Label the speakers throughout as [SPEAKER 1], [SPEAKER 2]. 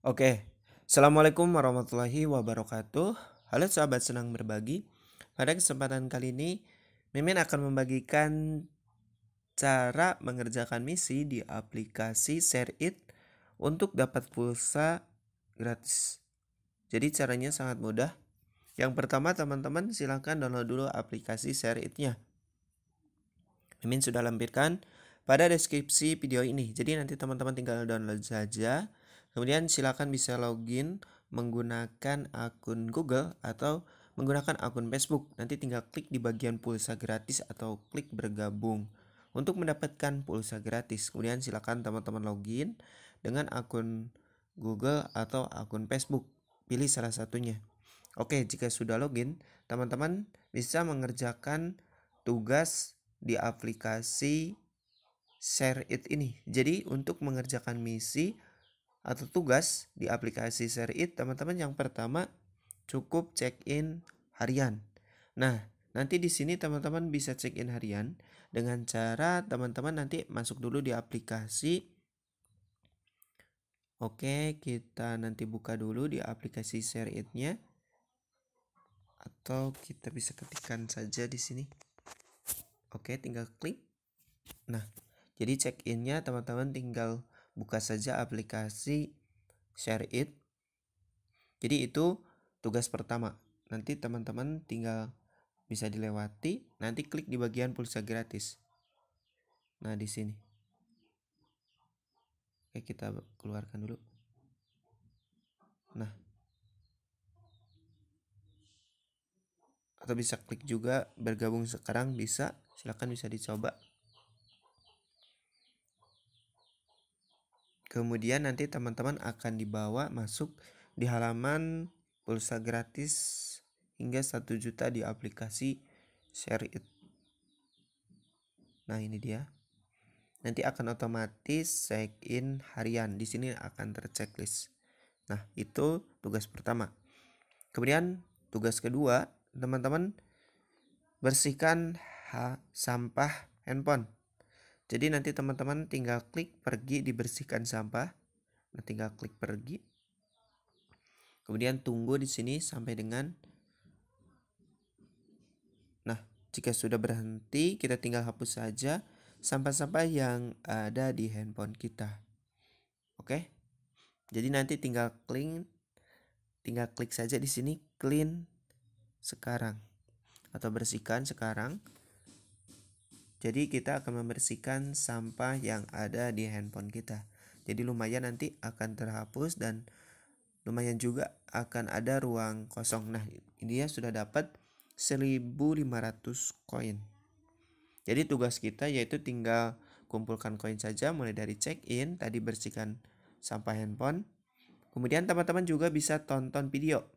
[SPEAKER 1] Oke, Assalamualaikum warahmatullahi wabarakatuh. Halo sahabat senang berbagi. Pada kesempatan kali ini, Mimin akan membagikan cara mengerjakan misi di aplikasi ShareIt untuk dapat pulsa gratis. Jadi caranya sangat mudah. Yang pertama teman-teman silahkan download dulu aplikasi ShareIt-nya. Mimin sudah lampirkan pada deskripsi video ini. Jadi nanti teman-teman tinggal download saja Kemudian silakan bisa login menggunakan akun Google atau menggunakan akun Facebook. Nanti tinggal klik di bagian pulsa gratis atau klik bergabung. Untuk mendapatkan pulsa gratis, kemudian silakan teman-teman login dengan akun Google atau akun Facebook. Pilih salah satunya. Oke, jika sudah login, teman-teman bisa mengerjakan tugas di aplikasi Share It ini. Jadi, untuk mengerjakan misi, atau tugas di aplikasi Share It teman-teman yang pertama cukup check in harian. Nah, nanti di sini teman-teman bisa check in harian dengan cara teman-teman nanti masuk dulu di aplikasi Oke, kita nanti buka dulu di aplikasi Share It-nya. Atau kita bisa ketikkan saja di sini. Oke, tinggal klik. Nah, jadi check in-nya teman-teman tinggal buka saja aplikasi share it jadi itu tugas pertama nanti teman-teman tinggal bisa dilewati nanti klik di bagian pulsa gratis nah di sini oke kita keluarkan dulu nah atau bisa klik juga bergabung sekarang bisa silahkan bisa dicoba Kemudian nanti teman-teman akan dibawa masuk di halaman pulsa gratis hingga 1 juta di aplikasi Share It. Nah, ini dia. Nanti akan otomatis check-in harian. Di sini akan terchecklist. Nah, itu tugas pertama. Kemudian tugas kedua, teman-teman bersihkan sampah handphone. Jadi nanti teman-teman tinggal klik pergi dibersihkan sampah. Nah, tinggal klik pergi. Kemudian tunggu di sini sampai dengan Nah, jika sudah berhenti, kita tinggal hapus saja sampah-sampah yang ada di handphone kita. Oke? Jadi nanti tinggal clean, tinggal klik saja di sini clean sekarang atau bersihkan sekarang. Jadi kita akan membersihkan sampah yang ada di handphone kita. Jadi lumayan nanti akan terhapus dan lumayan juga akan ada ruang kosong. Nah, ini ya sudah dapat 1500 koin. Jadi tugas kita yaitu tinggal kumpulkan koin saja mulai dari check-in, tadi bersihkan sampah handphone. Kemudian teman-teman juga bisa tonton video.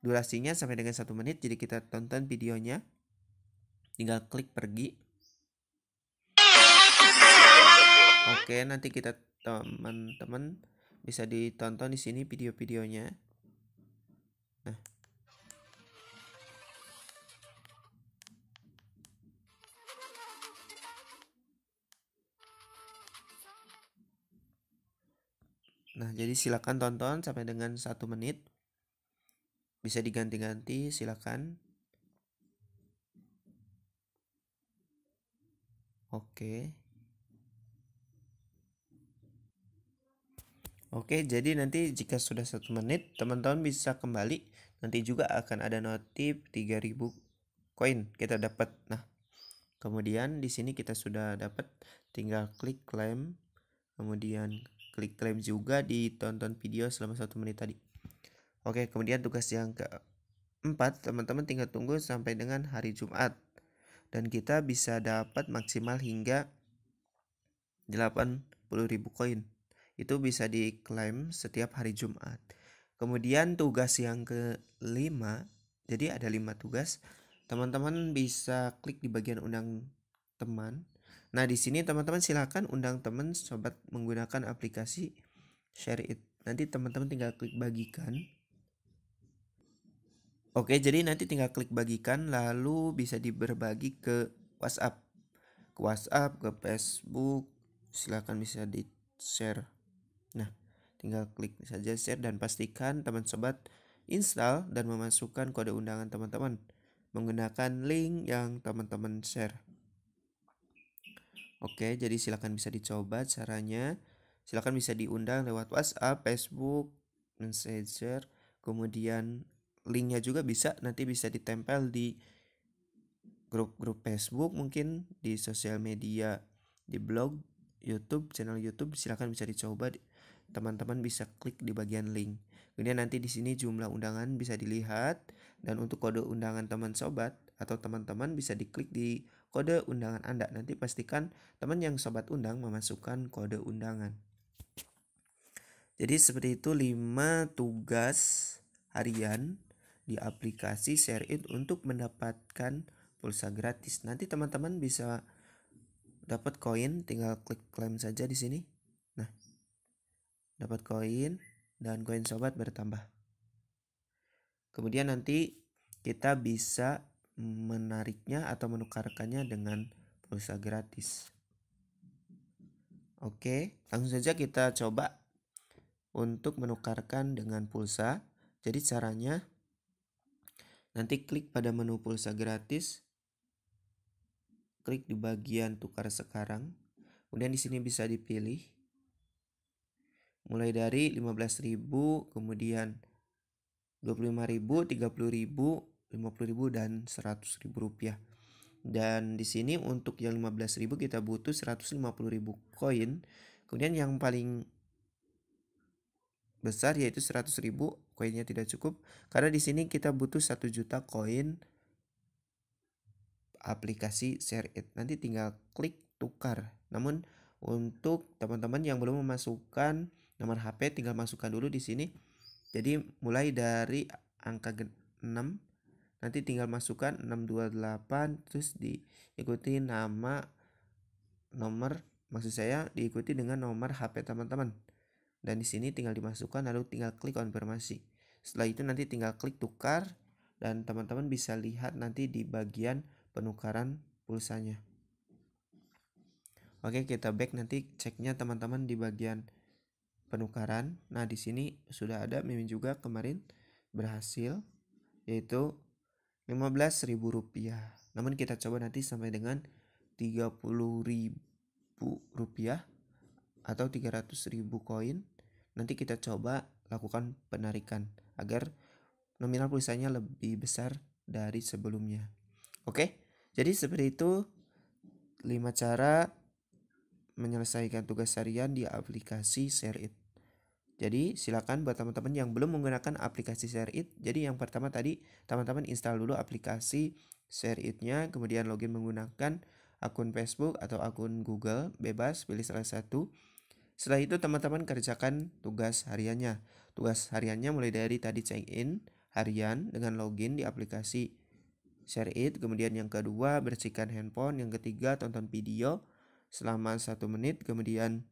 [SPEAKER 1] Durasinya sampai dengan satu menit, jadi kita tonton videonya. Tinggal klik pergi Oke, okay, nanti kita teman-teman bisa ditonton di sini video-videonya. Nah. Nah, jadi silakan tonton sampai dengan satu menit. Bisa diganti-ganti, silakan. Oke. Okay. Oke, jadi nanti jika sudah satu menit, teman-teman bisa kembali. Nanti juga akan ada notif 3000 koin kita dapat. Nah, kemudian di sini kita sudah dapat, tinggal klik claim. Kemudian klik claim juga di tonton video selama satu menit tadi. Oke, kemudian tugas yang keempat, teman-teman tinggal tunggu sampai dengan hari Jumat. Dan kita bisa dapat maksimal hingga 80.000 koin itu bisa diklaim setiap hari Jumat. Kemudian tugas yang kelima, jadi ada lima tugas. Teman-teman bisa klik di bagian undang teman. Nah di sini teman-teman silahkan undang teman sobat menggunakan aplikasi share it. Nanti teman-teman tinggal klik bagikan. Oke, jadi nanti tinggal klik bagikan lalu bisa diberbagi ke WhatsApp. Ke WhatsApp, ke Facebook, silahkan bisa di share. Nah, tinggal klik saja share dan pastikan teman sobat install dan memasukkan kode undangan teman-teman menggunakan link yang teman-teman share. Oke, jadi silakan bisa dicoba caranya. Silakan bisa diundang lewat WhatsApp, Facebook, Messenger, kemudian linknya juga bisa nanti bisa ditempel di grup-grup Facebook mungkin di sosial media, di blog, YouTube, channel YouTube silahkan bisa dicoba teman-teman bisa klik di bagian link. Kemudian nanti di sini jumlah undangan bisa dilihat dan untuk kode undangan teman sobat atau teman-teman bisa diklik di kode undangan Anda. Nanti pastikan teman yang sobat undang memasukkan kode undangan. Jadi seperti itu 5 tugas harian di aplikasi ShareIt untuk mendapatkan pulsa gratis. Nanti teman-teman bisa dapat koin tinggal klik klaim saja di sini dapat koin dan koin sobat bertambah. Kemudian nanti kita bisa menariknya atau menukarkannya dengan pulsa gratis. Oke, langsung saja kita coba untuk menukarkan dengan pulsa. Jadi caranya nanti klik pada menu pulsa gratis. Klik di bagian tukar sekarang. Kemudian di sini bisa dipilih mulai dari 15.000 kemudian 25.000 30.000 50.000 dan 100.000 rupiah dan di sini untuk yang 15.000 kita butuh 150.000 koin kemudian yang paling besar yaitu 100.000 koinnya tidak cukup karena di sini kita butuh 1 juta koin aplikasi share it nanti tinggal klik tukar namun untuk teman-teman yang belum memasukkan nomor HP tinggal masukkan dulu di sini jadi mulai dari angka 6 nanti tinggal masukkan 628 terus diikuti nama nomor maksud saya diikuti dengan nomor HP teman-teman dan di sini tinggal dimasukkan lalu tinggal klik konfirmasi setelah itu nanti tinggal klik tukar dan teman-teman bisa lihat nanti di bagian penukaran pulsanya oke kita back nanti ceknya teman-teman di bagian penukaran. Nah, di sini sudah ada Mimin juga kemarin berhasil yaitu Rp15.000. Namun kita coba nanti sampai dengan Rp30.000 atau 300.000 koin. Nanti kita coba lakukan penarikan agar nominal pulsanya lebih besar dari sebelumnya. Oke, jadi seperti itu 5 cara menyelesaikan tugas harian di aplikasi Share It. Jadi silakan buat teman-teman yang belum menggunakan aplikasi ShareIt. Jadi yang pertama tadi teman-teman install dulu aplikasi shareit nya kemudian login menggunakan akun Facebook atau akun Google, bebas pilih salah satu. Setelah itu teman-teman kerjakan tugas hariannya. Tugas hariannya mulai dari tadi check in harian dengan login di aplikasi ShareIt, kemudian yang kedua bersihkan handphone, yang ketiga tonton video selama satu menit, kemudian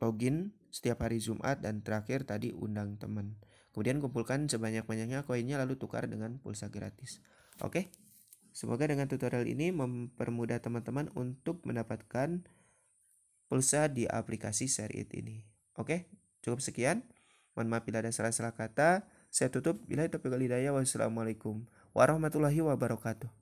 [SPEAKER 1] login setiap hari Jumat dan terakhir tadi undang teman. Kemudian kumpulkan sebanyak-banyaknya koinnya lalu tukar dengan pulsa gratis. Oke. Semoga dengan tutorial ini mempermudah teman-teman untuk mendapatkan pulsa di aplikasi Shareit ini. Oke, cukup sekian. Mohon maaf bila ada salah-salah kata. Saya tutup. Bila itu pegal Wassalamualaikum warahmatullahi wabarakatuh.